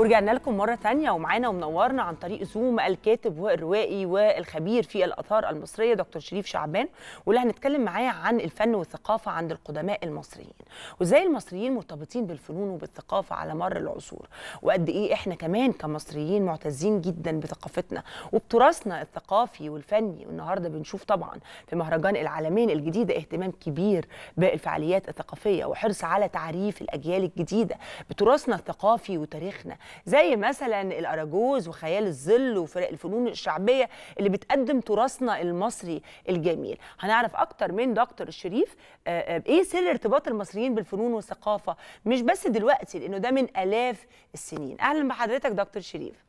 ورجعنا لكم مرة ثانيه ومعانا ومنورنا عن طريق زوم الكاتب والروائي والخبير في الآثار المصرية دكتور شريف شعبان واللي هنتكلم معاه عن الفن والثقافة عند القدماء المصريين وازاي المصريين مرتبطين بالفنون وبالثقافة على مر العصور وقد إيه إحنا كمان كمصريين معتزين جدا بثقافتنا وبتراثنا الثقافي والفني والنهاردة بنشوف طبعا في مهرجان العالمين الجديدة اهتمام كبير بالفعاليات الثقافية وحرص على تعريف الأجيال الجديدة بتراثنا الثقافي وتاريخنا زي مثلا الاراجوز وخيال الظل وفرق الفنون الشعبيه اللي بتقدم تراثنا المصري الجميل هنعرف اكتر من دكتور الشريف آه، آه، ايه سر ارتباط المصريين بالفنون والثقافه مش بس دلوقتي لانه ده من الاف السنين اهلا بحضرتك دكتور شريف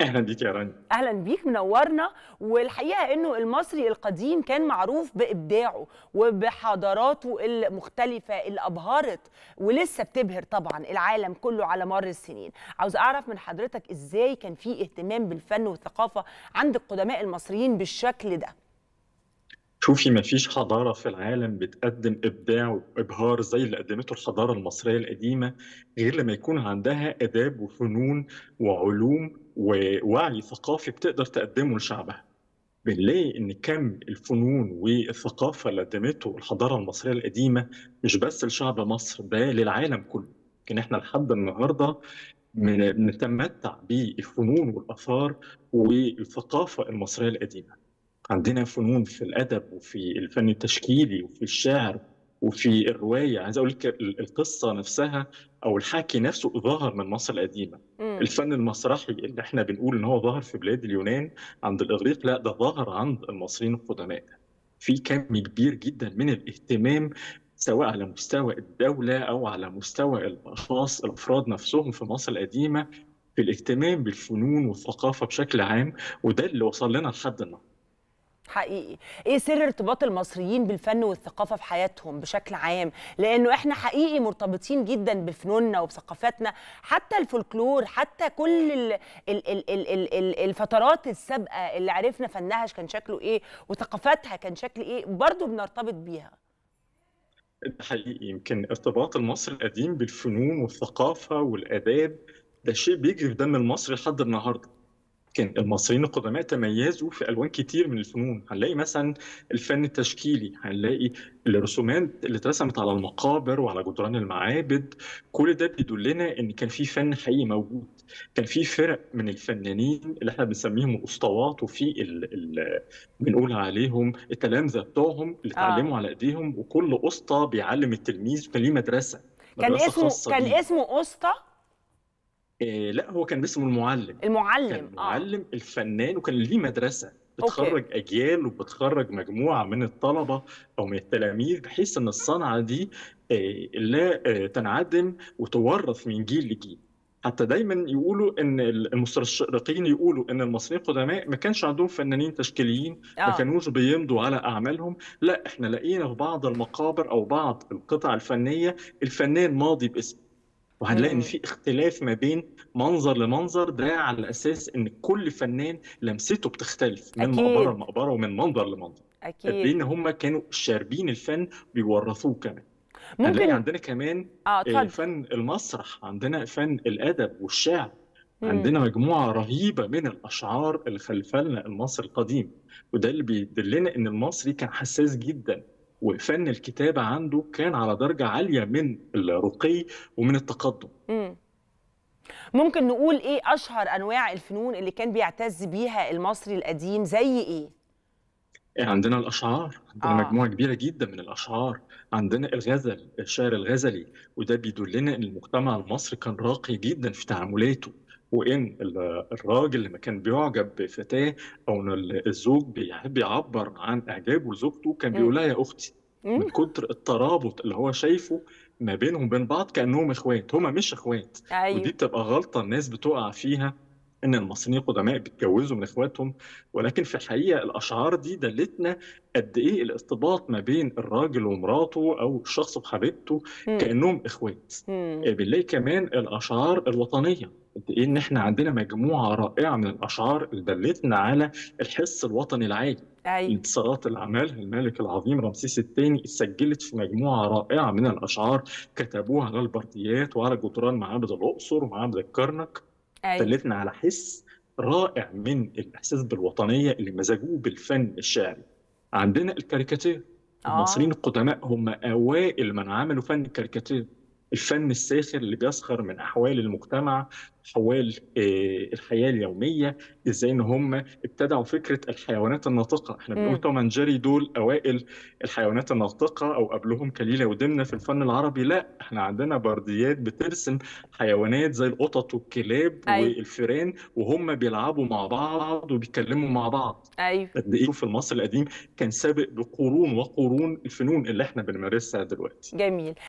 اهلا بيك يا رانيا اهلا بيك منورنا والحقيقه انه المصري القديم كان معروف بابداعه وبحضاراته المختلفه اللي ابهرت ولسه بتبهر طبعا العالم كله على مر السنين عاوز اعرف من حضرتك ازاي كان في اهتمام بالفن والثقافه عند القدماء المصريين بالشكل ده شوفي مفيش حضارة في العالم بتقدم إبداع وإبهار زي اللي قدمته الحضارة المصرية القديمة غير لما يكون عندها آداب وفنون وعلوم ووعي ثقافي بتقدر تقدمه لشعبها بنلاقي ان كم الفنون والثقافه اللي قدمته الحضاره المصريه القديمه مش بس لشعب مصر ده للعالم كله لكن احنا لحد النهارده بنتمتع بالفنون والاثار والثقافه المصريه القديمه عندنا فنون في الادب وفي الفن التشكيلي وفي الشعر وفي الروايه عايز اقول لك القصه نفسها او الحكي نفسه ظهر من مصر القديمه مم. الفن المسرحي اللي احنا بنقول ان هو ظهر في بلاد اليونان عند الاغريق لا ده ظهر عند المصريين القدماء في كم كبير جدا من الاهتمام سواء على مستوى الدولة أو على مستوى الأشخاص الأفراد نفسهم في مصر القديمة في الاهتمام بالفنون والثقافة بشكل عام وده اللي وصل لنا لحد النهارده حقيقي ايه سر ارتباط المصريين بالفن والثقافه في حياتهم بشكل عام لانه احنا حقيقي مرتبطين جدا بفنوننا وبثقافتنا حتى الفولكلور حتى كل الـ الـ الـ الـ الـ الـ الفترات السابقه اللي عرفنا فنها كان شكله ايه وثقافتها كان شكل ايه برضه بنرتبط بيها ده حقيقي يمكن ارتباط المصري القديم بالفنون والثقافه والاداب ده شيء بيجري في دم المصري لحد النهارده كان المصريين القدماء تميزوا في الوان كتير من الفنون هنلاقي مثلا الفن التشكيلي هنلاقي الرسومات اللي اترسمت على المقابر وعلى جدران المعابد كل ده بيدلنا ان كان في فن حقيقي موجود كان في فرق من الفنانين اللي احنا بنسميهم الاسطوات وفي ال... ال... بنقول عليهم التلامذه بتوعهم اللي آه. اتعلموا آه. على ايديهم وكل اسطى بيعلم التلميذ كان ليه مدرسه, مدرسة كان اسمه كان اسمه اسطى آه، لا هو كان اسمه المعلم المعلم كان آه. المعلم آه. الفنان وكان ليه مدرسه بتخرج أوكي. اجيال وبتخرج مجموعه من الطلبه او من التلاميذ بحيث ان الصنعه دي آه، لا تنعدم وتورث من جيل لجيل حتى دايما يقولوا ان المستشرقين يقولوا ان المصريين القدماء ما كانش عندهم فنانين تشكيليين أوه. ما كانوش بيمضوا على اعمالهم لا احنا لقينا في بعض المقابر او بعض القطع الفنيه الفنان ماضي باسمه وهنلاقي ان في اختلاف ما بين منظر لمنظر ده على اساس ان كل فنان لمسته بتختلف من مقبره لمقبره ومن منظر لمنظر اكيد قد ان هم كانوا شاربين الفن بيورثوه كمان ممكن هنلاقي عندنا كمان آه فن المسرح عندنا فن الادب والشعر مم. عندنا مجموعه رهيبه من الاشعار اللي خلفها لنا المصري القديم وده اللي بيدلنا ان المصري كان حساس جدا وفن الكتابه عنده كان على درجه عاليه من الرقي ومن التقدم ممكن نقول ايه اشهر انواع الفنون اللي كان بيعتز بيها المصري القديم زي ايه, إيه، عندنا الاشعار عندنا آه. مجموعه كبيره جدا من الاشعار عندنا الغزل الشعر الغزلي وده بيدلنا ان المجتمع المصري كان راقي جدا في تعاملاته وان الراجل لما كان بيعجب بفتاه او الزوج بيحب يعبر عن اعجابه لزوجته كان بيقولها يا اختي من كتر الترابط اللي هو شايفه ما بينهم وبين بعض كانهم اخوات هما مش اخوات أيوه. ودي بتبقى غلطه الناس بتقع فيها ان المصريين قدماء بيتجوزوا من اخواتهم ولكن في الحقيقه الاشعار دي دلتنا قد ايه الارتباط ما بين الراجل ومراته او الشخص وحبيبته كانهم اخوات آه، بنلاقي كمان الاشعار الوطنيه قد ايه ان احنا عندنا مجموعه رائعه من الاشعار اللي دلتنا على الحس الوطني العالي أيوة. انتصارات الاعمال الملك العظيم رمسيس الثاني سجلت في مجموعه رائعه من الاشعار كتبوها على البرديات وعلى جدران معابد الاقصر ومعابد الكرنك أيوة. دلتنا على حس رائع من الاحساس بالوطنيه اللي مزجوه بالفن الشعري عندنا الكاريكاتير آه. المصريين القدماء هم اوائل من عملوا فن الكاريكاتير الفن الساخر اللي بيسخر من احوال المجتمع احوال آه، الحياه اليوميه ازاي ان هم ابتدعوا فكره الحيوانات الناطقه احنا بنقول توم اند جيري دول اوائل الحيوانات الناطقه او قبلهم كليله ودمنه في الفن العربي لا احنا عندنا برديات بترسم حيوانات زي القطط والكلاب أيوة. والفيران وهم بيلعبوا مع بعض وبيتكلموا مع بعض ايوه قد ايه في مصر القديم كان سابق بقرون وقرون الفنون اللي احنا بنمارسها دلوقتي جميل